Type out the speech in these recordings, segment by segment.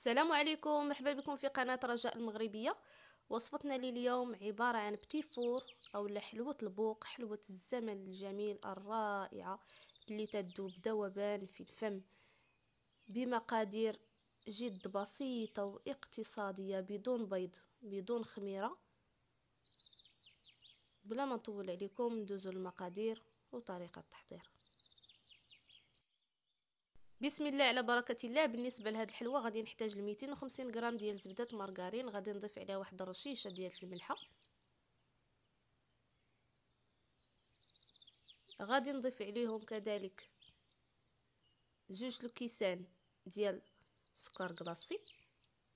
السلام عليكم مرحبا بكم في قناة رجاء المغربية وصفتنا لليوم عبارة عن بتي فور أو حلوة البوق حلوة الزمن الجميل الرائعة اللي تدوب دوبان في الفم بمقادير جد بسيطة واقتصادية بدون بيض بدون خميرة بلا ما نطول عليكم ندوزو المقادير وطريقة التحضير بسم الله على بركه الله بالنسبه لهاد الحلوه غادي نحتاج ل 250 غرام ديال زبده مارغرين غادي نضيف عليها واحد الرشيشه ديال الملحه غادي نضيف عليهم كذلك جوج الكيسان ديال سكر كلاصي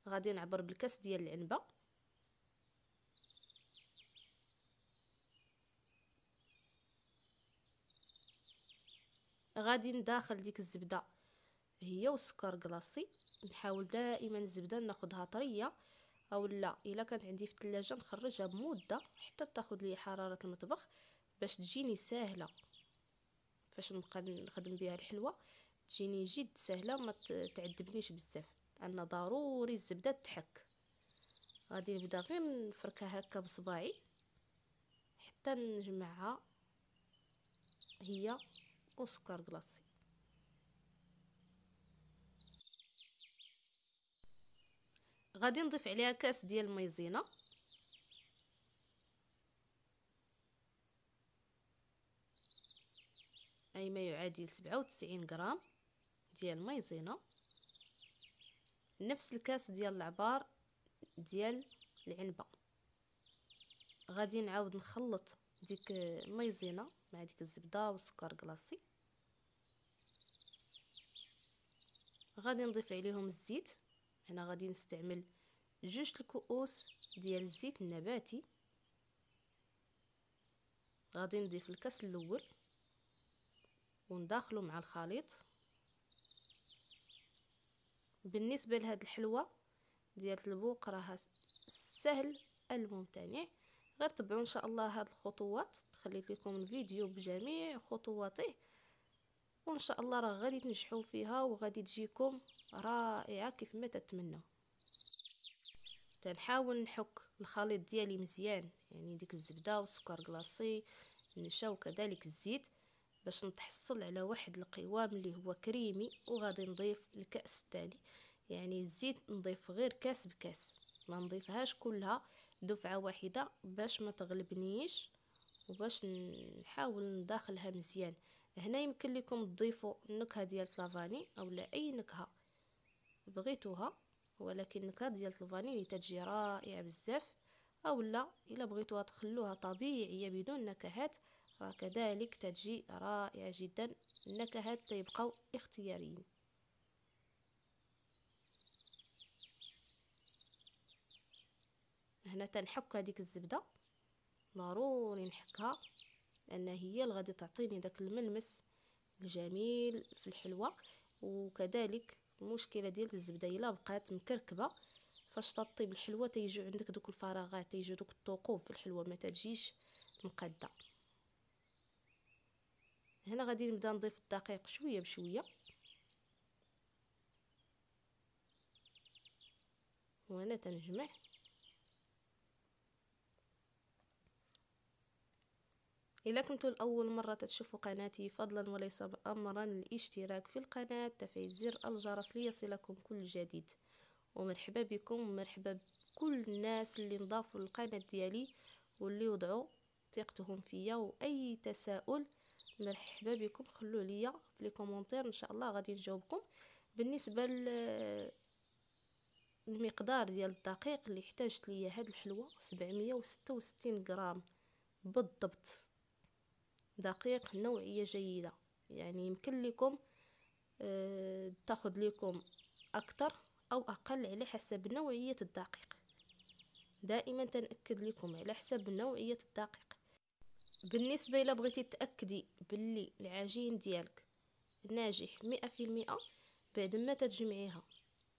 غادي نعبر بالكاس ديال العنبه غادي نداخل ديك الزبده هي وسكر كلاصي نحاول دائما الزبده ناخدها طريه اولا الا كانت عندي في الثلاجه نخرجها بمده حتى تاخذ لي حراره المطبخ باش تجيني ساهله فاش نبقى نخدم بها الحلوه تجيني جد سهله ما تعذبنيش بزاف لان ضروري الزبده تحك غادي نبدا غير نفركها هكا بصباعي حتى نجمعها هي وسكر كلاصي غادي نضيف عليها كاس ديال المايزينا اي ما يعادل سبعة وتسعين غرام ديال المايزينا نفس الكاس ديال العبار ديال العنبه غادي نعاود نخلط ديك المايزينا مع ديك الزبده والسكر كلاصي غادي نضيف عليهم الزيت انا غادي نستعمل جوج الكؤوس ديال الزيت النباتي غادي نضيف الكاس الاول وندخله مع الخليط بالنسبه لهاد الحلوه ديال البوق راها سهل الممتنع غير تبعوا ان شاء الله هاد الخطوات خليت لكم الفيديو بجميع خطواته وان شاء الله راه غادي تنجحوا فيها وغادي تجيكم رائعة كيف ما تتمنى تنحاول نحك الخليط ديالي مزيان يعني ديك الزبدة والسكر كلاصي النشا وكذلك الزيت باش نتحصل على واحد القوام اللي هو كريمي وغادي نضيف الكأس الثاني يعني الزيت نضيف غير كاس بكاس ما نضيفهاش كلها دفعة واحدة باش ما تغلبنيش وباش نحاول نداخلها مزيان هنا يمكن لكم تضيفوا النكهه ديال لافاني اولا اي نكهه بغيتوها ولكن النكهه ديال الفانيلي تجي رائعه بزاف اولا الا بغيتوها تخلوها طبيعيه بدون نكهات راه كذلك تجي رائعه جدا النكهات تيبقاو اختياريين هنا تنحك هذيك الزبده ضروري نحكها لان هي اللي غادي تعطيني داك الملمس الجميل في الحلوه وكذلك المشكله ديال الزبده الا بقات مكركبه فاش تطيب الحلوه تيجي عندك دوك الفراغات تيجيو دوك الثقوب في الحلوه ما تجيش مقاده هنا غادي نبدا نضيف الدقيق شويه بشويه وهنا تنجمع إذا كنتوا لأول مرة تشوفوا قناتي فضلا وليس أمرا الاشتراك في القناة تفعيل زر الجرس ليصلكم كل جديد ومرحبا بكم ومرحبا بكل الناس اللي نضافوا القناة ديالي واللي وضعوا ثقتهم فيا وأي تساؤل مرحبا بكم خلوا ليا في لي كومونتير ان شاء الله غادي نجاوبكم بالنسبه المقدار ديال الدقيق اللي احتاجت ليا هاد الحلوه 766 غرام بالضبط دقيق نوعية جيدة يعني يمكن لكم آه، تاخد لكم أكثر أو أقل على حسب نوعية الدقيق دائما تنأكد لكم على حسب نوعية الدقيق بالنسبة إلى بغيتي تأكدي باللي العجين ديالك ناجح مئة في المئة بعد ما تجمعيها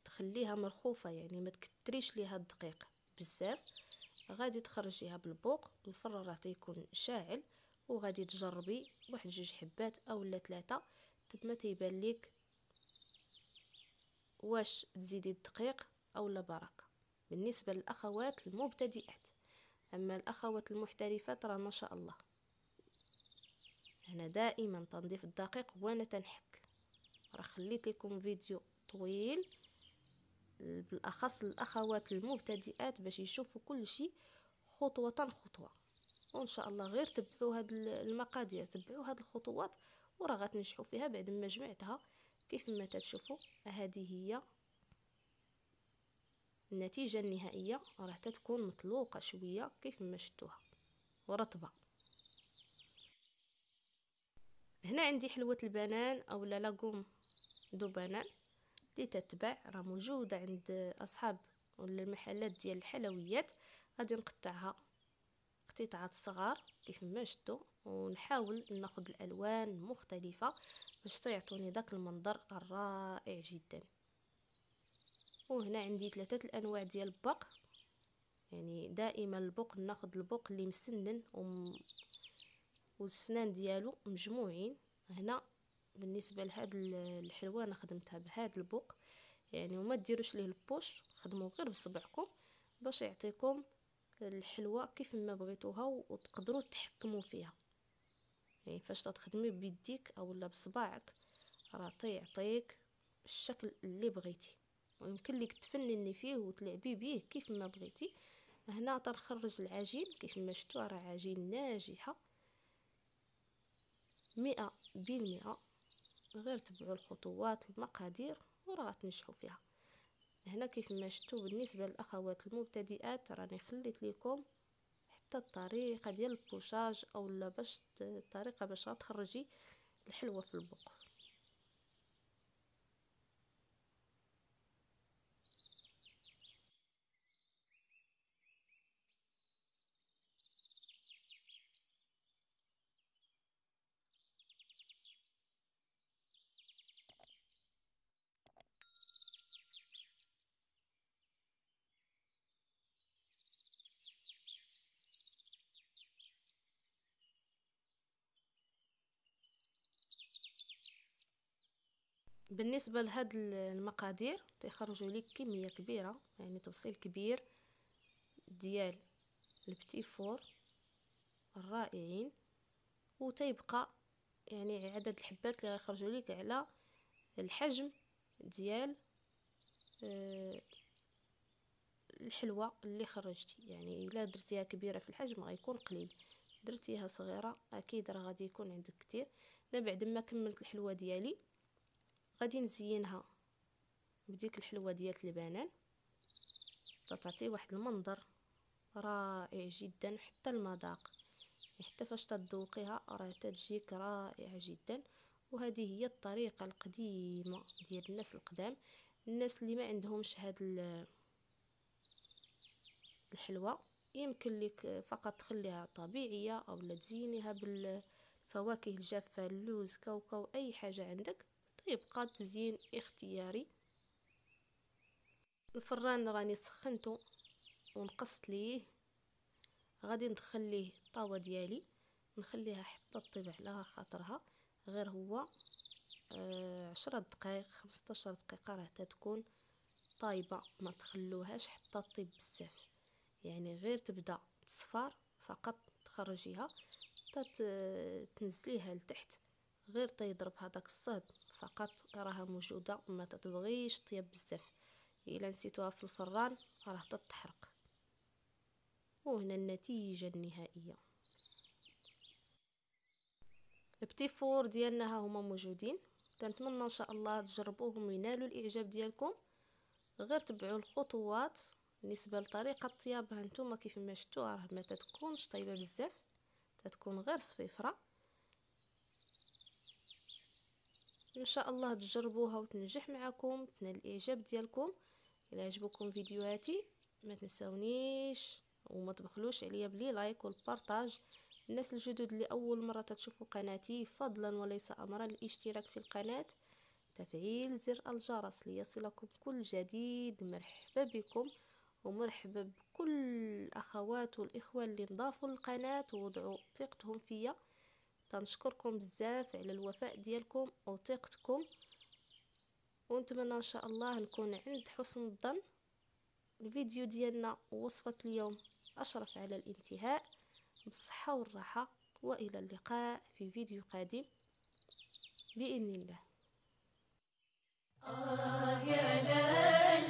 تخليها مرخوفة يعني ما تكتريش ليها الدقيق بزاف غادي تخرجيها بالبوق الفرن راه تيكون شاعل وغادي تجربي بواحد جوج حبات اولا ثلاثه تما طيب، تيبان ليك واش تزيدي الدقيق اولا بركه بالنسبه للاخوات المبتدئات اما الاخوات المحترفات راه ما شاء الله انا دائما تنضيف الدقيق وانا تنحك راه خليت لكم فيديو طويل بالاخص الاخوات المبتدئات باش يشوفوا كل شيء خطوه خطوه وان شاء الله غير تبعوا هاد المقادير تبعوا هاد الخطوات وراه غتنجحوا فيها بعد ما جمعتها كيف ما تشوفوا هذه هي النتيجه النهائيه راه تتكون مطلوقه شويه كيف ما شفتوها ورطبه هنا عندي حلوه البنان او لا لاغوم دو بنان اللي تتباع راه موجوده عند اصحاب ولا المحلات ديال الحلويات غادي نقطعها قطيعات صغار كيف ما شتو ونحاول ناخذ الالوان مختلفه باش تعطوني داك المنظر الرائع جدا وهنا عندي ثلاثه الانواع ديال البق يعني دائما البق ناخذ البق اللي مسنن وم... والسنان ديالو مجموعين هنا بالنسبه لهاد الحلوه انا خدمتها بهاد البق يعني وما ديروش ليه البوش خدموه غير بصبعكم باش يعطيكم الحلوى كيف ما بغيتوها وتقدروا تحكموا فيها يعني فاش تخدمي بيديك اولا بصباعك راه تيعطيك الشكل اللي بغيتي ويمكن لك تفنني فيه وتلعبي به كيف ما بغيتي هنا تنخرج العجين كيف ما شفتوا راه عجين ناجحه مئة بالمئة غير تبعوا الخطوات المقادير وراه تنجحوا فيها هنا كيف ما شفتوا بالنسبه للاخوات المبتدئات راني خليت لكم حتى الطريقه ديال البوشاج اولا باش الطريقه باش غتخرجي الحلوه في البوق بالنسبه لهاد المقادير تيخرجوا لك كميه كبيره يعني توصيل كبير ديال البتي فور الرائعين وتيبقى يعني عدد الحبات اللي غيخرجوا لك على الحجم ديال آه، الحلوه اللي خرجتي يعني الا درتيها كبيره في الحجم غيكون قليل درتيها صغيره اكيد راه غادي يكون عندك كتير انا بعد ما كملت الحلوه ديالي غادي نزينها بديك الحلوه ديال البنان تعطي واحد المنظر رائع جدا حتى المذاق يعني حتى فاش تذوقيها راه تجيك رائعه جدا وهذه هي الطريقه القديمه ديال الناس القدام الناس اللي ما عندهمش هاد الحلوه يمكن لك فقط تخليها طبيعيه او تزينيها بالفواكه الجافه اللوز كاوكاو اي حاجه عندك يبقى التزيين اختياري الفران راني سخنته ونقصت ليه غادي ندخل ليه الطاوة ديالي نخليها حتى طيب على خاطرها غير هو آه عشرة دقائق خمسطاشر دقيقة راه تتكون طايبة ما تخلوهاش حتى طيب بزاف يعني غير تبدا تصفر فقط تخرجيها تنزليها لتحت غير تيضرب هذاك الصهد فقط راها موجوده ما تتبغيش طيب بزاف الا نسيتوها في الفران راه تتحرق وهنا النتيجه النهائيه البتي فور ديالنا ها هما موجودين كنتمنى ان شاء الله تجربوهم وينالوا الاعجاب ديالكم غير تبعوا الخطوات بالنسبه لطريقه طيابها نتوما كيف ما شفتوا راه ما تتكونش طيبه بزاف تتكون غير صفيفره ان شاء الله تجربوها وتنجح معكم تنال الاعجاب ديالكم الى عجبكم فيديوهاتي ما تنساونيش وما تبخلوش عليا بلي لايك والبارطاج الناس الجدد اللي اول مره تشوفوا قناتي فضلا وليس امرا الاشتراك في القناه تفعيل زر الجرس ليصلكم كل جديد مرحبا بكم ومرحبا بكل الاخوات والاخوه اللي نضافوا القناه ووضعوا ثقتهم فيا تنشكركم بزاف على الوفاء ديالكم وثقتكم ونتمنى ان شاء الله نكون عند حسن الظن الفيديو ديالنا وصفة اليوم أشرف على الانتهاء بالصحة والراحة وإلى اللقاء في فيديو قادم بإذن الله آه يا